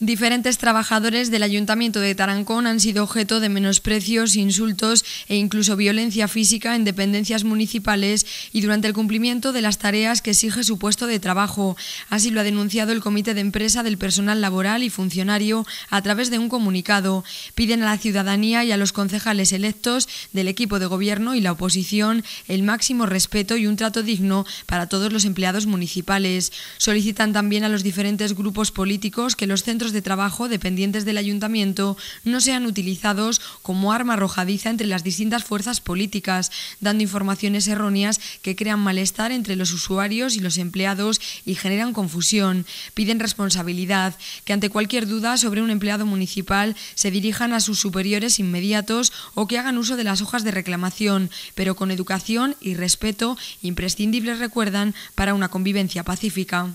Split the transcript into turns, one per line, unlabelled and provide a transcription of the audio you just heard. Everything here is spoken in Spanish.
Diferentes trabajadores del Ayuntamiento de Tarancón han sido objeto de menosprecios, insultos e incluso violencia física en dependencias municipales y durante el cumplimiento de las tareas que exige su puesto de trabajo. Así lo ha denunciado el Comité de Empresa del Personal Laboral y Funcionario a través de un comunicado. Piden a la ciudadanía y a los concejales electos del equipo de gobierno y la oposición el máximo respeto y un trato digno para todos los empleados municipales. Solicitan también a los diferentes grupos políticos que los centros de trabajo dependientes del ayuntamiento no sean utilizados como arma arrojadiza entre las distintas fuerzas políticas, dando informaciones erróneas que crean malestar entre los usuarios y los empleados y generan confusión. Piden responsabilidad, que ante cualquier duda sobre un empleado municipal se dirijan a sus superiores inmediatos o que hagan uso de las hojas de reclamación, pero con educación y respeto imprescindibles recuerdan para una convivencia pacífica.